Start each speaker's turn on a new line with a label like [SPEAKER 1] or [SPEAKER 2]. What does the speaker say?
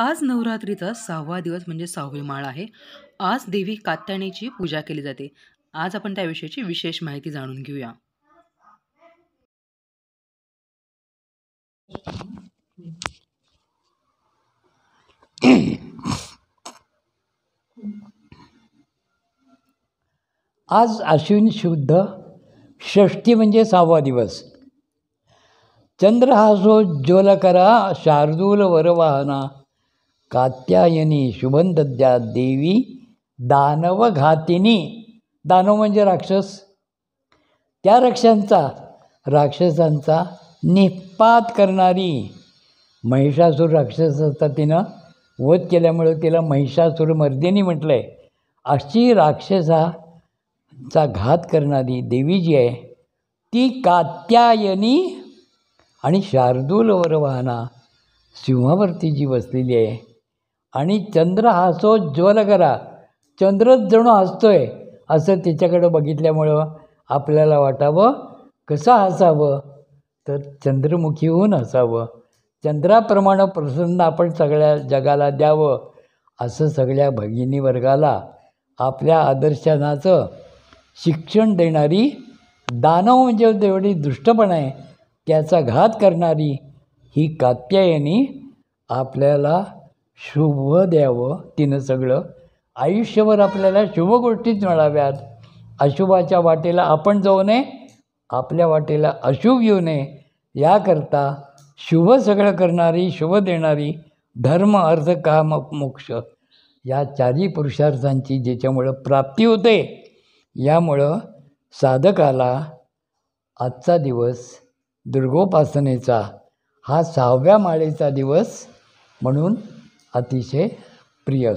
[SPEAKER 1] आज नवरात्रीचा सहावा दिवस म्हणजे सहावी माळ आहे आज देवी कात्याणीची पूजा केली जाते आज आपण त्याविषयीची विशेष माहिती जाणून घेऊया आज अश्विन शुद्ध षष्टी म्हणजे सहावा दिवस चंद्र हा जो करा शार्दूल वरवाहना कात्यायनी दद्या देवी दानवघातिनी दानव म्हणजे राक्षस त्या रक्षांचा राक्षसांचा निपात करणारी महिषासूर राक्षसाचा तिनं वध केल्यामुळं तिला महिषासूर मर्दिनी म्हटलं आहे अशी राक्षसाचा घात करणारी देवी जी आहे ती कात्यायनी आणि शार्दूल वरवाहना सिंहावरती जी बसलेली आहे आणि चंद्र हसो ज्वल करा चंद्रच जणू हसतोय असं तिच्याकडं बघितल्यामुळं आपल्याला वाटावं कसं हसावं तर चंद्रमुखी होऊन हसावं चंद्राप्रमाणे प्रसन्न आपण सगळ्या जगाला द्यावं असं सगळ्या भगिनी वर्गाला आपल्या आदर्शनाचं शिक्षण देणारी दानव म्हणजे तेवढी दुष्टपण आहे त्याचा घात करणारी ही कात्यायनी आपल्याला शुभ द्यावं तिनं सगळं आयुष्यभर आपल्याला शुभ गोष्टीच मिळाव्यात अशुभाच्या वाटेला आपण जाऊ नये आपल्या वाटेला अशुभ येऊ नये याकरता शुभ सगळं करणारी शुभ देणारी धर्म अर्थ काम मोक्ष या चारी पुरुषार्थांची ज्याच्यामुळं प्राप्ती होते यामुळं साधकाला आजचा दिवस दुर्गोपासनेचा हा सहाव्या माळेचा दिवस म्हणून अतिशय प्रिय